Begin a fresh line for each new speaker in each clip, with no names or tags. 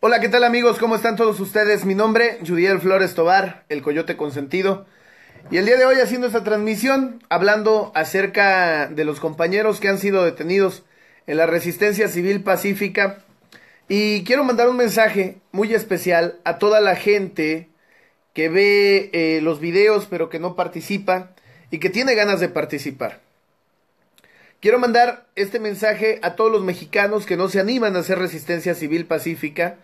Hola, ¿qué tal amigos? ¿Cómo están todos ustedes? Mi nombre, Judiel Flores Tobar, el Coyote Consentido. Y el día de hoy haciendo esta transmisión, hablando acerca de los compañeros que han sido detenidos en la Resistencia Civil Pacífica. Y quiero mandar un mensaje muy especial a toda la gente que ve eh, los videos pero que no participa y que tiene ganas de participar. Quiero mandar este mensaje a todos los mexicanos que no se animan a hacer resistencia civil pacífica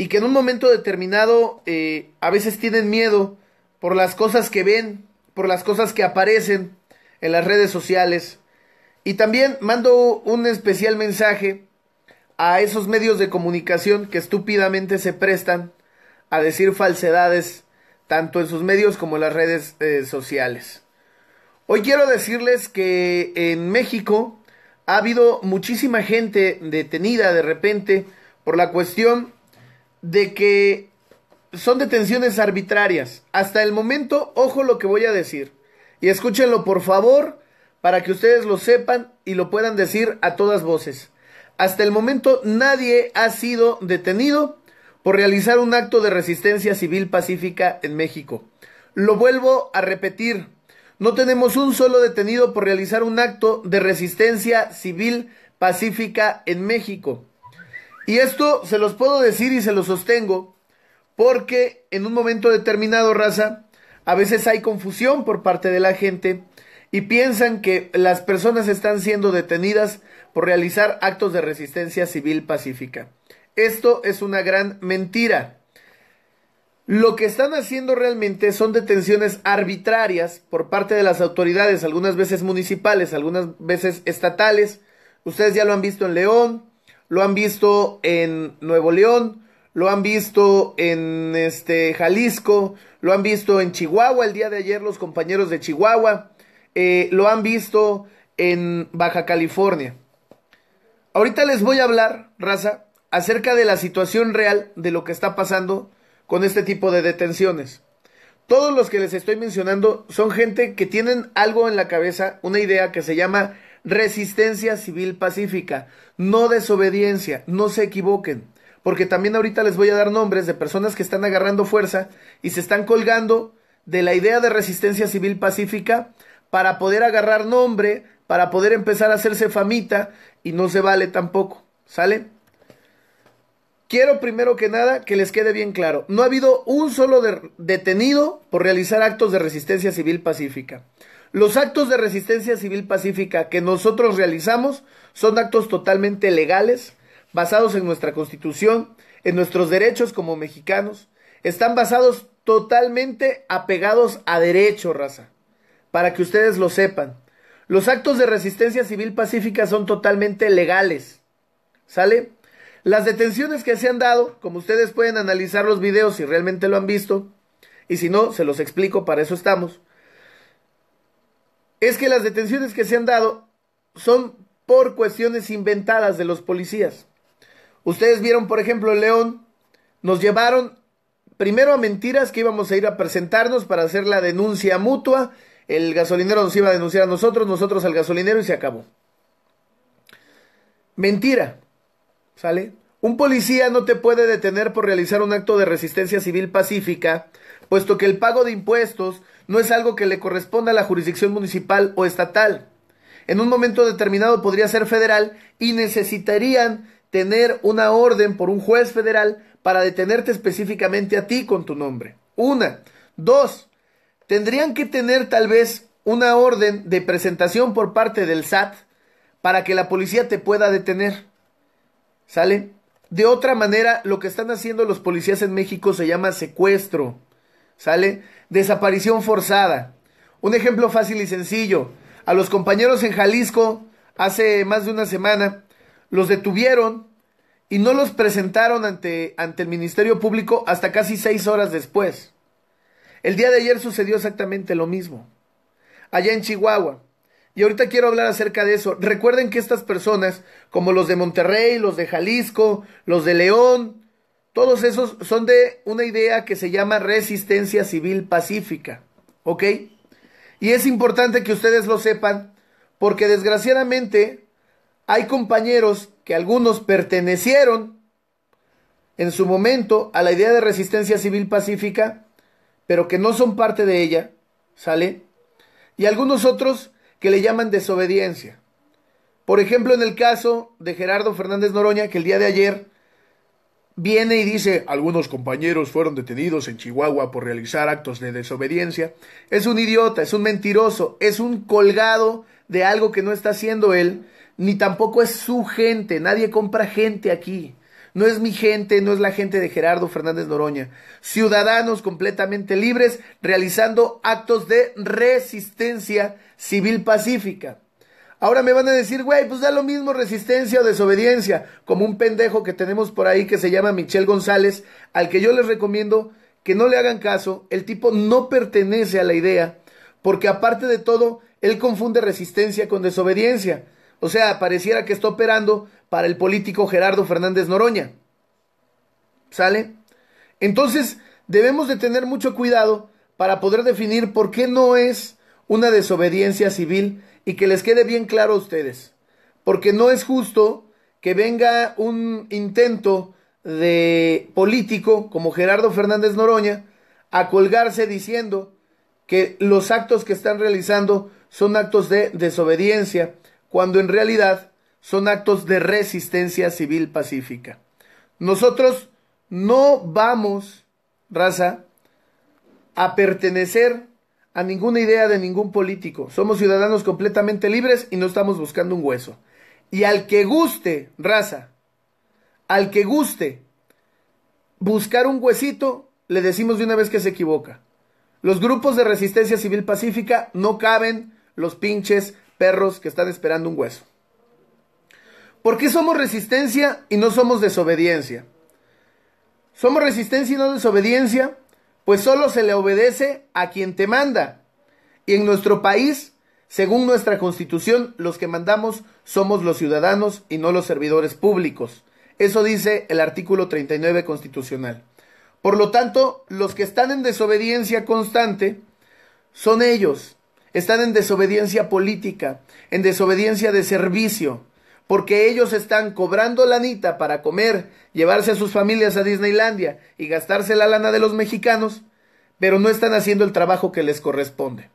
y que en un momento determinado eh, a veces tienen miedo por las cosas que ven, por las cosas que aparecen en las redes sociales. Y también mando un especial mensaje a esos medios de comunicación que estúpidamente se prestan a decir falsedades tanto en sus medios como en las redes eh, sociales. Hoy quiero decirles que en México ha habido muchísima gente detenida de repente por la cuestión de que son detenciones arbitrarias. Hasta el momento, ojo lo que voy a decir. Y escúchenlo por favor para que ustedes lo sepan y lo puedan decir a todas voces. Hasta el momento nadie ha sido detenido por realizar un acto de resistencia civil pacífica en México. Lo vuelvo a repetir, no tenemos un solo detenido por realizar un acto de resistencia civil pacífica en México. Y esto se los puedo decir y se los sostengo, porque en un momento determinado, raza, a veces hay confusión por parte de la gente y piensan que las personas están siendo detenidas por realizar actos de resistencia civil pacífica. Esto es una gran mentira. Lo que están haciendo realmente son detenciones arbitrarias por parte de las autoridades, algunas veces municipales, algunas veces estatales. Ustedes ya lo han visto en León, lo han visto en Nuevo León, lo han visto en este Jalisco, lo han visto en Chihuahua el día de ayer los compañeros de Chihuahua, eh, lo han visto en Baja California. Ahorita les voy a hablar, raza, acerca de la situación real de lo que está pasando con este tipo de detenciones. Todos los que les estoy mencionando son gente que tienen algo en la cabeza, una idea que se llama Resistencia civil pacífica, no desobediencia, no se equivoquen, porque también ahorita les voy a dar nombres de personas que están agarrando fuerza y se están colgando de la idea de resistencia civil pacífica para poder agarrar nombre, para poder empezar a hacerse famita y no se vale tampoco, ¿sale? Quiero primero que nada que les quede bien claro, no ha habido un solo detenido por realizar actos de resistencia civil pacífica. Los actos de resistencia civil pacífica que nosotros realizamos son actos totalmente legales, basados en nuestra constitución, en nuestros derechos como mexicanos, están basados totalmente apegados a derecho, raza, para que ustedes lo sepan. Los actos de resistencia civil pacífica son totalmente legales, ¿sale? Las detenciones que se han dado, como ustedes pueden analizar los videos si realmente lo han visto, y si no, se los explico, para eso estamos es que las detenciones que se han dado son por cuestiones inventadas de los policías. Ustedes vieron, por ejemplo, en León, nos llevaron primero a mentiras que íbamos a ir a presentarnos para hacer la denuncia mutua. El gasolinero nos iba a denunciar a nosotros, nosotros al gasolinero y se acabó. Mentira. ¿Sale? Un policía no te puede detener por realizar un acto de resistencia civil pacífica puesto que el pago de impuestos no es algo que le corresponda a la jurisdicción municipal o estatal. En un momento determinado podría ser federal y necesitarían tener una orden por un juez federal para detenerte específicamente a ti con tu nombre. Una. Dos. Tendrían que tener tal vez una orden de presentación por parte del SAT para que la policía te pueda detener. ¿Sale? De otra manera, lo que están haciendo los policías en México se llama secuestro. ¿Sale? Desaparición forzada. Un ejemplo fácil y sencillo. A los compañeros en Jalisco, hace más de una semana, los detuvieron y no los presentaron ante, ante el Ministerio Público hasta casi seis horas después. El día de ayer sucedió exactamente lo mismo, allá en Chihuahua. Y ahorita quiero hablar acerca de eso. Recuerden que estas personas, como los de Monterrey, los de Jalisco, los de León, todos esos son de una idea que se llama resistencia civil pacífica. ¿Ok? Y es importante que ustedes lo sepan porque desgraciadamente hay compañeros que algunos pertenecieron en su momento a la idea de resistencia civil pacífica, pero que no son parte de ella, ¿sale? Y algunos otros que le llaman desobediencia. Por ejemplo, en el caso de Gerardo Fernández Noroña, que el día de ayer Viene y dice, algunos compañeros fueron detenidos en Chihuahua por realizar actos de desobediencia. Es un idiota, es un mentiroso, es un colgado de algo que no está haciendo él, ni tampoco es su gente, nadie compra gente aquí. No es mi gente, no es la gente de Gerardo Fernández Noroña. Ciudadanos completamente libres realizando actos de resistencia civil pacífica. Ahora me van a decir, güey, pues da lo mismo resistencia o desobediencia, como un pendejo que tenemos por ahí que se llama Michel González, al que yo les recomiendo que no le hagan caso, el tipo no pertenece a la idea, porque aparte de todo, él confunde resistencia con desobediencia. O sea, pareciera que está operando para el político Gerardo Fernández Noroña. ¿Sale? Entonces, debemos de tener mucho cuidado para poder definir por qué no es una desobediencia civil y que les quede bien claro a ustedes. Porque no es justo que venga un intento de político como Gerardo Fernández Noroña a colgarse diciendo que los actos que están realizando son actos de desobediencia, cuando en realidad son actos de resistencia civil pacífica. Nosotros no vamos, raza, a pertenecer a ninguna idea de ningún político. Somos ciudadanos completamente libres y no estamos buscando un hueso. Y al que guste, raza, al que guste buscar un huesito, le decimos de una vez que se equivoca. Los grupos de resistencia civil pacífica no caben los pinches perros que están esperando un hueso. ¿Por qué somos resistencia y no somos desobediencia? Somos resistencia y no desobediencia pues solo se le obedece a quien te manda. Y en nuestro país, según nuestra constitución, los que mandamos somos los ciudadanos y no los servidores públicos. Eso dice el artículo 39 constitucional. Por lo tanto, los que están en desobediencia constante son ellos. Están en desobediencia política, en desobediencia de servicio, porque ellos están cobrando lanita para comer, llevarse a sus familias a Disneylandia y gastarse la lana de los mexicanos, pero no están haciendo el trabajo que les corresponde.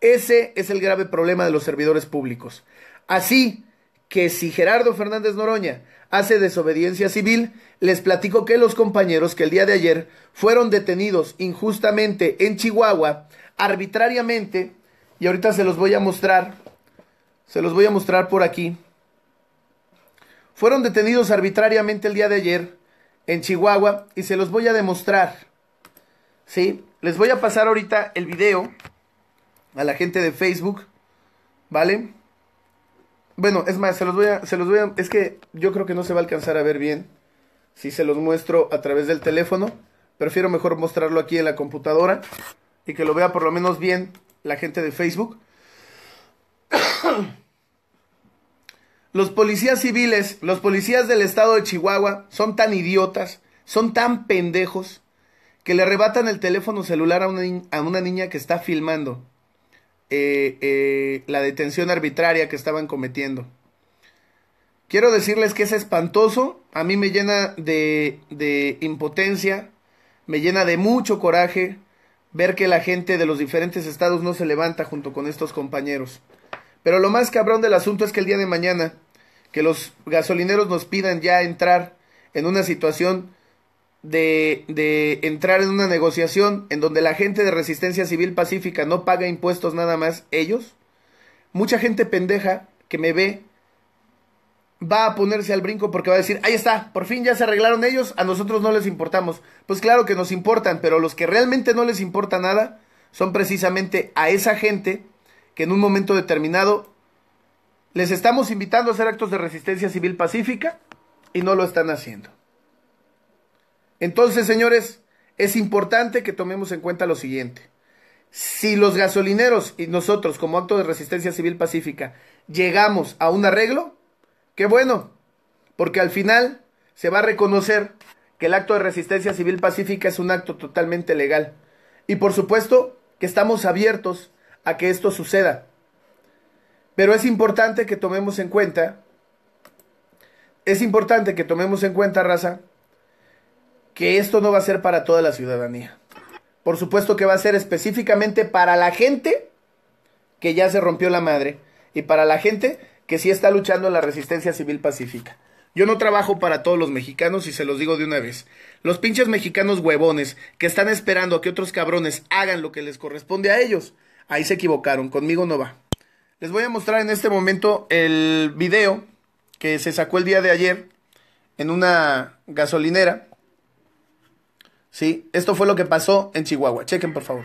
Ese es el grave problema de los servidores públicos. Así que si Gerardo Fernández Noroña hace desobediencia civil, les platico que los compañeros que el día de ayer fueron detenidos injustamente en Chihuahua, arbitrariamente, y ahorita se los voy a mostrar, se los voy a mostrar por aquí fueron detenidos arbitrariamente el día de ayer en Chihuahua y se los voy a demostrar. ¿Sí? Les voy a pasar ahorita el video a la gente de Facebook, ¿vale? Bueno, es más, se los voy a, se los voy a, es que yo creo que no se va a alcanzar a ver bien si se los muestro a través del teléfono. Prefiero mejor mostrarlo aquí en la computadora y que lo vea por lo menos bien la gente de Facebook. Los policías civiles, los policías del estado de Chihuahua son tan idiotas, son tan pendejos, que le arrebatan el teléfono celular a una, a una niña que está filmando eh, eh, la detención arbitraria que estaban cometiendo. Quiero decirles que es espantoso, a mí me llena de, de impotencia, me llena de mucho coraje ver que la gente de los diferentes estados no se levanta junto con estos compañeros. Pero lo más cabrón del asunto es que el día de mañana que los gasolineros nos pidan ya entrar en una situación de, de, entrar en una negociación en donde la gente de resistencia civil pacífica no paga impuestos nada más ellos, mucha gente pendeja que me ve va a ponerse al brinco porque va a decir, ahí está, por fin ya se arreglaron ellos, a nosotros no les importamos. Pues claro que nos importan, pero los que realmente no les importa nada son precisamente a esa gente que en un momento determinado les estamos invitando a hacer actos de resistencia civil pacífica y no lo están haciendo. Entonces, señores, es importante que tomemos en cuenta lo siguiente. Si los gasolineros y nosotros como acto de resistencia civil pacífica llegamos a un arreglo, qué bueno, porque al final se va a reconocer que el acto de resistencia civil pacífica es un acto totalmente legal. Y por supuesto que estamos abiertos a que esto suceda. Pero es importante que tomemos en cuenta, es importante que tomemos en cuenta, raza, que esto no va a ser para toda la ciudadanía. Por supuesto que va a ser específicamente para la gente que ya se rompió la madre y para la gente que sí está luchando en la resistencia civil pacífica. Yo no trabajo para todos los mexicanos y se los digo de una vez. Los pinches mexicanos huevones que están esperando a que otros cabrones hagan lo que les corresponde a ellos, ahí se equivocaron, conmigo no va. Les voy a mostrar en este momento el video que se sacó el día de ayer en una gasolinera. Sí, esto fue lo que pasó en Chihuahua. Chequen, por favor.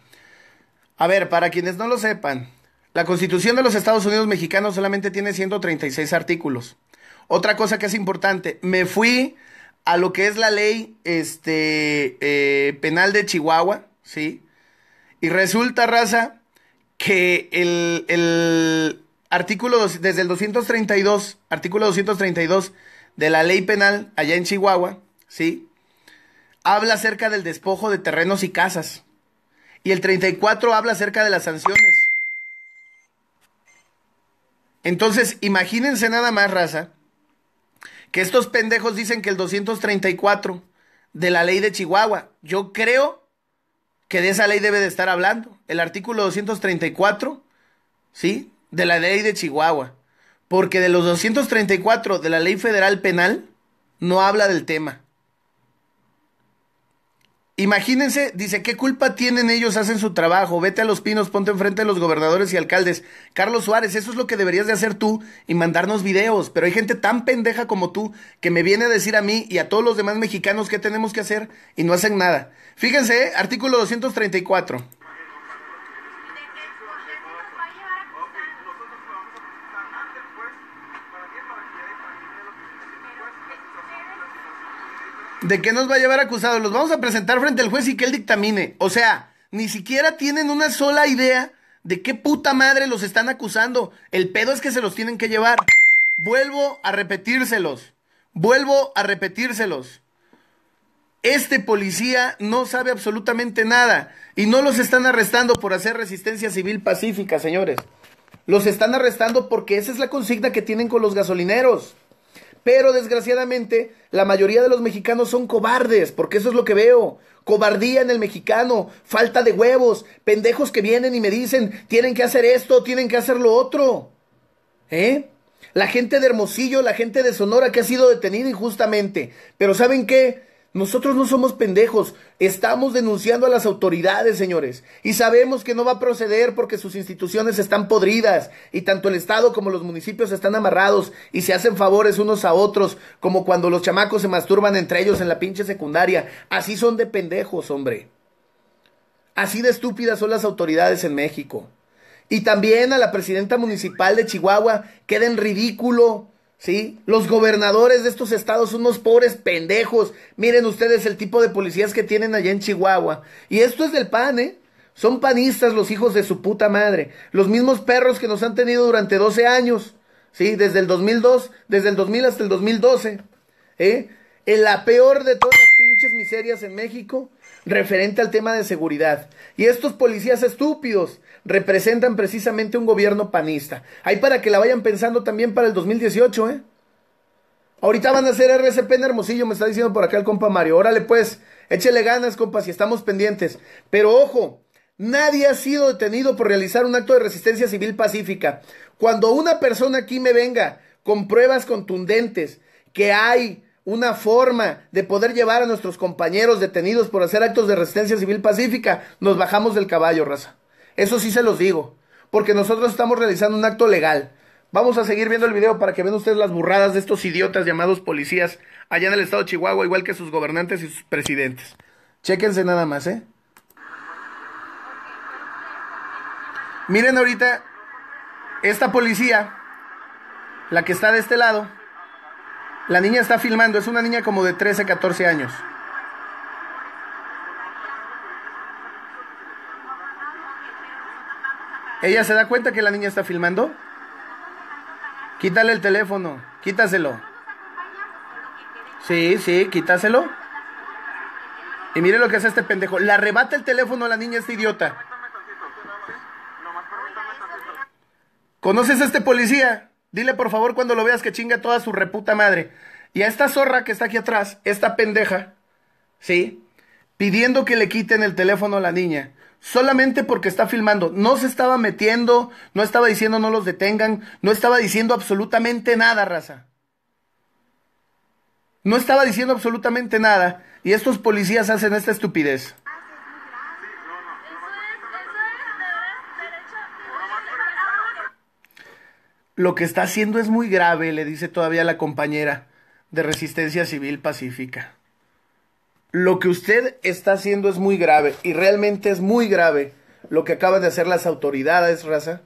A ver, para quienes no lo sepan, la Constitución de los Estados Unidos mexicanos solamente tiene 136 artículos. Otra cosa que es importante, me fui a lo que es la ley este, eh, penal de Chihuahua, ¿sí? Y resulta, raza, que el, artículo, desde el 232, artículo 232 de la ley penal allá en Chihuahua, ¿sí? Habla acerca del despojo de terrenos y casas. Y el 34 habla acerca de las sanciones. Entonces, imagínense nada más, raza, que estos pendejos dicen que el 234 de la ley de Chihuahua, yo creo que de esa ley debe de estar hablando, el artículo 234, ¿sí? De la ley de Chihuahua, porque de los 234 de la ley federal penal no habla del tema. Imagínense, dice, ¿qué culpa tienen ellos? Hacen su trabajo, vete a los pinos, ponte enfrente de los gobernadores y alcaldes. Carlos Suárez, eso es lo que deberías de hacer tú y mandarnos videos. Pero hay gente tan pendeja como tú que me viene a decir a mí y a todos los demás mexicanos qué tenemos que hacer y no hacen nada. Fíjense, ¿eh? artículo 234. ¿De qué nos va a llevar acusados? Los vamos a presentar frente al juez y que él dictamine. O sea, ni siquiera tienen una sola idea de qué puta madre los están acusando. El pedo es que se los tienen que llevar. Vuelvo a repetírselos. Vuelvo a repetírselos. Este policía no sabe absolutamente nada y no los están arrestando por hacer resistencia civil pacífica, señores. Los están arrestando porque esa es la consigna que tienen con los gasolineros. Pero desgraciadamente, la mayoría de los mexicanos son cobardes, porque eso es lo que veo. Cobardía en el mexicano, falta de huevos, pendejos que vienen y me dicen, tienen que hacer esto, tienen que hacer lo otro. ¿Eh? La gente de Hermosillo, la gente de Sonora que ha sido detenida injustamente. Pero ¿saben qué? Nosotros no somos pendejos, estamos denunciando a las autoridades, señores, y sabemos que no va a proceder porque sus instituciones están podridas y tanto el Estado como los municipios están amarrados y se hacen favores unos a otros, como cuando los chamacos se masturban entre ellos en la pinche secundaria. Así son de pendejos, hombre. Así de estúpidas son las autoridades en México. Y también a la presidenta municipal de Chihuahua queda en ridículo ¿sí? Los gobernadores de estos estados son unos pobres pendejos. Miren ustedes el tipo de policías que tienen allá en Chihuahua. Y esto es del PAN, ¿eh? Son panistas los hijos de su puta madre. Los mismos perros que nos han tenido durante 12 años, ¿sí? Desde el 2002, desde el 2000 hasta el 2012, ¿eh? En la peor de todas las pinches miserias en México referente al tema de seguridad. Y estos policías estúpidos representan precisamente un gobierno panista. Ahí para que la vayan pensando también para el 2018, ¿eh? Ahorita van a hacer RCP en Hermosillo, me está diciendo por acá el compa Mario. Órale pues, échele ganas, compa, si estamos pendientes. Pero ojo, nadie ha sido detenido por realizar un acto de resistencia civil pacífica. Cuando una persona aquí me venga con pruebas contundentes que hay una forma de poder llevar a nuestros compañeros detenidos por hacer actos de resistencia civil pacífica, nos bajamos del caballo, raza. Eso sí se los digo, porque nosotros estamos realizando un acto legal. Vamos a seguir viendo el video para que vean ustedes las burradas de estos idiotas llamados policías allá en el estado de Chihuahua, igual que sus gobernantes y sus presidentes. Chéquense nada más, ¿eh? Miren ahorita esta policía, la que está de este lado la niña está filmando, es una niña como de 13, 14 años. Ella se da cuenta que la niña está filmando. Quítale el teléfono, quítaselo. Sí, sí, quítaselo. Y mire lo que hace este pendejo. Le arrebata el teléfono a la niña, este idiota. ¿Conoces a este policía? Dile por favor cuando lo veas que chinga toda su reputa madre. Y a esta zorra que está aquí atrás, esta pendeja, ¿sí? Pidiendo que le quiten el teléfono a la niña. Solamente porque está filmando. No se estaba metiendo, no estaba diciendo no los detengan, no estaba diciendo absolutamente nada, raza. No estaba diciendo absolutamente nada. Y estos policías hacen esta estupidez. Lo que está haciendo es muy grave, le dice todavía la compañera de Resistencia Civil Pacífica. Lo que usted está haciendo es muy grave y realmente es muy grave lo que acaban de hacer las autoridades, raza,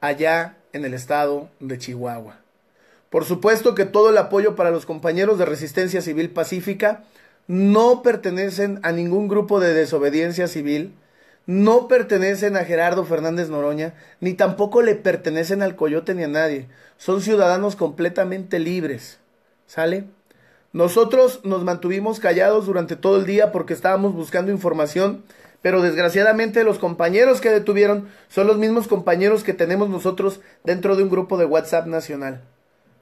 allá en el estado de Chihuahua. Por supuesto que todo el apoyo para los compañeros de Resistencia Civil Pacífica no pertenecen a ningún grupo de desobediencia civil, no pertenecen a Gerardo Fernández Noroña, ni tampoco le pertenecen al Coyote ni a nadie. Son ciudadanos completamente libres. ¿Sale? Nosotros nos mantuvimos callados durante todo el día porque estábamos buscando información, pero desgraciadamente los compañeros que detuvieron son los mismos compañeros que tenemos nosotros dentro de un grupo de WhatsApp nacional.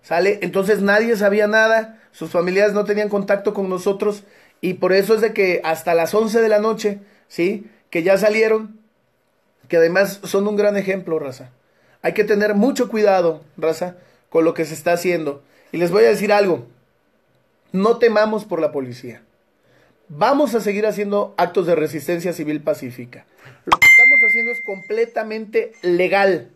¿Sale? Entonces nadie sabía nada, sus familias no tenían contacto con nosotros y por eso es de que hasta las 11 de la noche, ¿sí? que ya salieron, que además son un gran ejemplo, raza. Hay que tener mucho cuidado, raza, con lo que se está haciendo. Y les voy a decir algo, no temamos por la policía. Vamos a seguir haciendo actos de resistencia civil pacífica. Lo que estamos haciendo es completamente legal.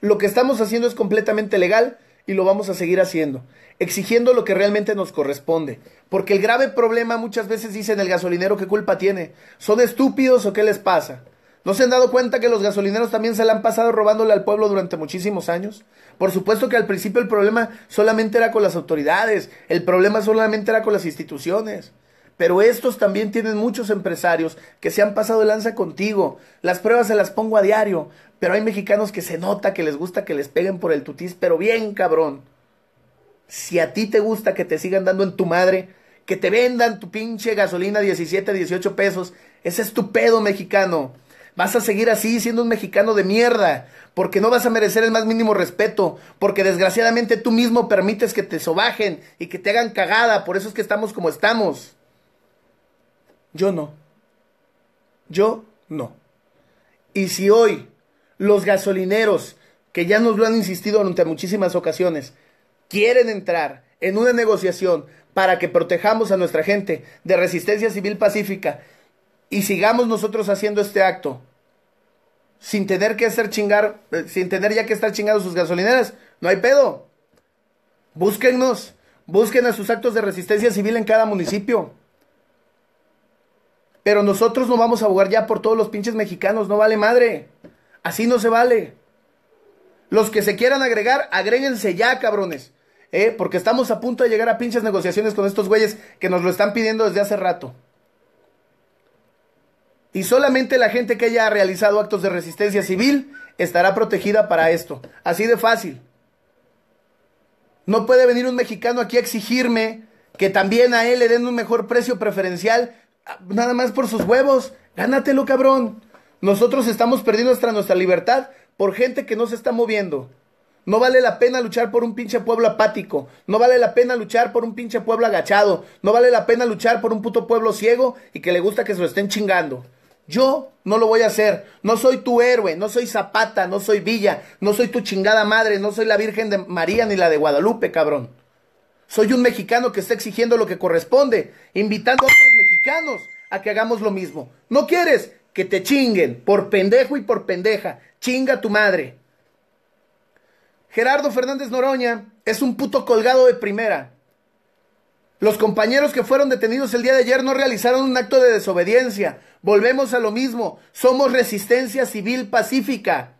Lo que estamos haciendo es completamente legal y lo vamos a seguir haciendo exigiendo lo que realmente nos corresponde. Porque el grave problema muchas veces dicen el gasolinero qué culpa tiene. ¿Son estúpidos o qué les pasa? ¿No se han dado cuenta que los gasolineros también se la han pasado robándole al pueblo durante muchísimos años? Por supuesto que al principio el problema solamente era con las autoridades, el problema solamente era con las instituciones. Pero estos también tienen muchos empresarios que se han pasado lanza contigo. Las pruebas se las pongo a diario, pero hay mexicanos que se nota que les gusta que les peguen por el tutís, pero bien cabrón si a ti te gusta que te sigan dando en tu madre, que te vendan tu pinche gasolina 17, 18 pesos, ese es tu mexicano. Vas a seguir así siendo un mexicano de mierda, porque no vas a merecer el más mínimo respeto, porque desgraciadamente tú mismo permites que te sobajen y que te hagan cagada, por eso es que estamos como estamos. Yo no. Yo no. Y si hoy los gasolineros, que ya nos lo han insistido durante muchísimas ocasiones, quieren entrar en una negociación para que protejamos a nuestra gente de resistencia civil pacífica y sigamos nosotros haciendo este acto sin tener que hacer chingar, eh, sin tener ya que estar chingando sus gasolineras, no hay pedo. Búsquennos, busquen a sus actos de resistencia civil en cada municipio. Pero nosotros no vamos a abogar ya por todos los pinches mexicanos, no vale madre. Así no se vale. Los que se quieran agregar, agréguense ya, cabrones. ¿eh? Porque estamos a punto de llegar a pinches negociaciones con estos güeyes que nos lo están pidiendo desde hace rato. Y solamente la gente que haya realizado actos de resistencia civil estará protegida para esto. Así de fácil. No puede venir un mexicano aquí a exigirme que también a él le den un mejor precio preferencial, ah, nada más por sus huevos. Gánatelo, cabrón. Nosotros estamos perdiendo nuestra libertad por gente que no se está moviendo. No vale la pena luchar por un pinche pueblo apático. No vale la pena luchar por un pinche pueblo agachado. No vale la pena luchar por un puto pueblo ciego y que le gusta que se lo estén chingando. Yo no lo voy a hacer. No soy tu héroe, no soy Zapata, no soy Villa, no soy tu chingada madre, no soy la Virgen de María ni la de Guadalupe, cabrón. Soy un mexicano que está exigiendo lo que corresponde, invitando a otros mexicanos a que hagamos lo mismo. ¿No quieres? Que te chinguen por pendejo y por pendeja. Chinga tu madre. Gerardo Fernández Noroña es un puto colgado de primera. Los compañeros que fueron detenidos el día de ayer no realizaron un acto de desobediencia. Volvemos a lo mismo. Somos resistencia civil pacífica.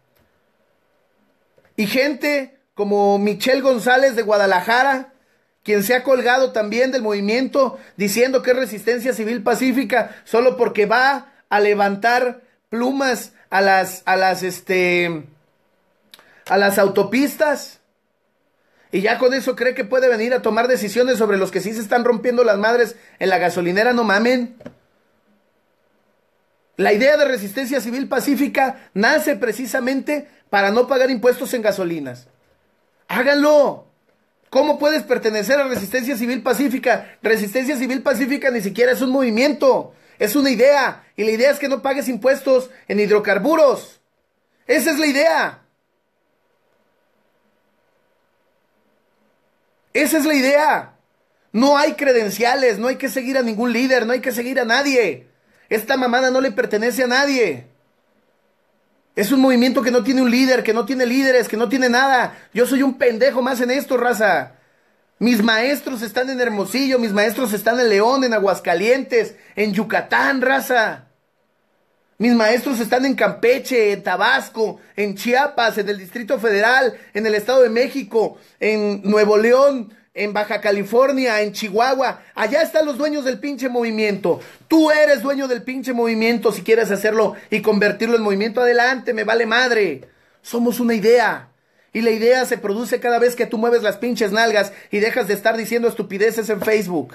Y gente como Michelle González de Guadalajara, quien se ha colgado también del movimiento diciendo que es resistencia civil pacífica solo porque va a levantar plumas a las a las este a las autopistas. Y ya con eso cree que puede venir a tomar decisiones sobre los que sí se están rompiendo las madres en la gasolinera, no mamen. La idea de resistencia civil pacífica nace precisamente para no pagar impuestos en gasolinas. Háganlo. ¿Cómo puedes pertenecer a Resistencia Civil Pacífica? Resistencia Civil Pacífica ni siquiera es un movimiento, es una idea. Y la idea es que no pagues impuestos en hidrocarburos. Esa es la idea. Esa es la idea. No hay credenciales, no hay que seguir a ningún líder, no hay que seguir a nadie. Esta mamada no le pertenece a nadie. Es un movimiento que no tiene un líder, que no tiene líderes, que no tiene nada. Yo soy un pendejo más en esto, raza. Mis maestros están en Hermosillo, mis maestros están en León, en Aguascalientes, en Yucatán, raza. Mis maestros están en Campeche, en Tabasco, en Chiapas, en el Distrito Federal, en el Estado de México, en Nuevo León, en Baja California, en Chihuahua. Allá están los dueños del pinche movimiento. Tú eres dueño del pinche movimiento si quieres hacerlo y convertirlo en movimiento. Adelante, me vale madre. Somos una idea. Y la idea se produce cada vez que tú mueves las pinches nalgas y dejas de estar diciendo estupideces en Facebook.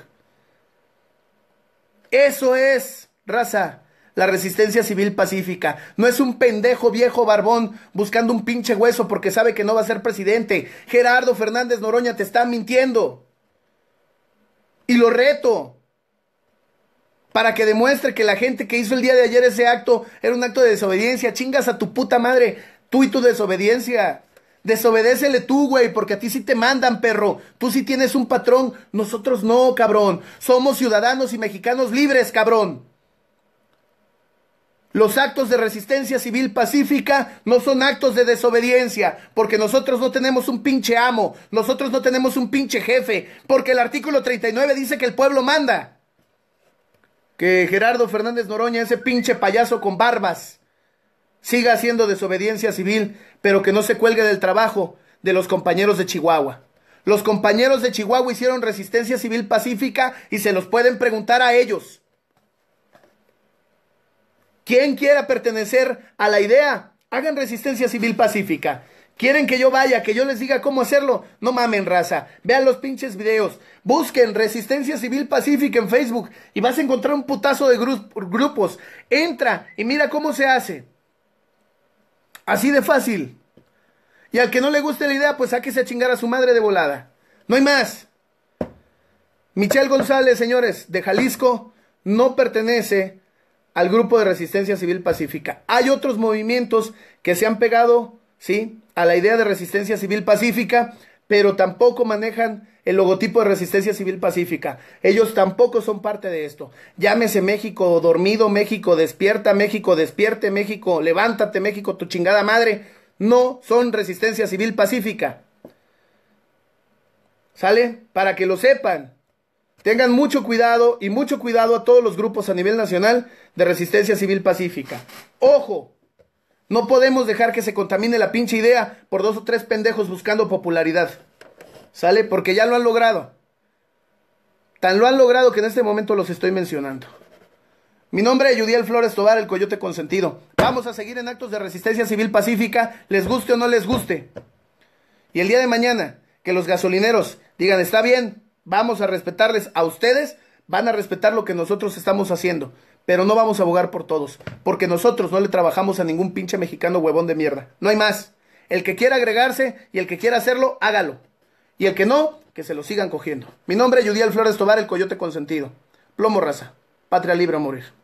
Eso es, raza la resistencia civil pacífica. No es un pendejo viejo barbón buscando un pinche hueso porque sabe que no va a ser presidente. Gerardo Fernández Noroña te está mintiendo. Y lo reto para que demuestre que la gente que hizo el día de ayer ese acto era un acto de desobediencia. Chingas a tu puta madre, tú y tu desobediencia. Desobedécele tú, güey, porque a ti sí te mandan, perro. Tú sí tienes un patrón, nosotros no, cabrón. Somos ciudadanos y mexicanos libres, cabrón. Los actos de resistencia civil pacífica no son actos de desobediencia, porque nosotros no tenemos un pinche amo, nosotros no tenemos un pinche jefe, porque el artículo 39 dice que el pueblo manda. Que Gerardo Fernández Noroña, ese pinche payaso con barbas, siga haciendo desobediencia civil, pero que no se cuelgue del trabajo de los compañeros de Chihuahua. Los compañeros de Chihuahua hicieron resistencia civil pacífica y se los pueden preguntar a ellos. ¿Quién quiera pertenecer a la idea, hagan resistencia civil pacífica. Quieren que yo vaya, que yo les diga cómo hacerlo. No mamen, raza. Vean los pinches videos. Busquen Resistencia Civil Pacífica en Facebook y vas a encontrar un putazo de grupos. Entra y mira cómo se hace. Así de fácil. Y al que no le guste la idea, pues sáquese a chingar a su madre de volada. No hay más. Michelle González, señores, de Jalisco, no pertenece al grupo de resistencia civil pacífica. Hay otros movimientos que se han pegado, ¿sí? A la idea de resistencia civil pacífica, pero tampoco manejan el logotipo de resistencia civil pacífica. Ellos tampoco son parte de esto. Llámese México dormido, México despierta, México despierte, México levántate, México tu chingada madre. No son resistencia civil pacífica. ¿Sale? Para que lo sepan. Tengan mucho cuidado y mucho cuidado a todos los grupos a nivel nacional de resistencia civil pacífica. Ojo, no podemos dejar que se contamine la pinche idea por dos o tres pendejos buscando popularidad. ¿Sale? Porque ya lo han logrado. Tan lo han logrado que en este momento los estoy mencionando. Mi nombre es Yudiel Flores Tobar, el Coyote Consentido. Vamos a seguir en actos de resistencia civil pacífica, les guste o no les guste. Y el día de mañana, que los gasolineros digan, está bien, Vamos a respetarles a ustedes, van a respetar lo que nosotros estamos haciendo, pero no vamos a abogar por todos, porque nosotros no le trabajamos a ningún pinche mexicano huevón de mierda. No hay más. El que quiera agregarse y el que quiera hacerlo, hágalo. Y el que no, que se lo sigan cogiendo. Mi nombre es Yudiel Flores Tobar, el Coyote Consentido. Plomo Raza. Patria libre a morir.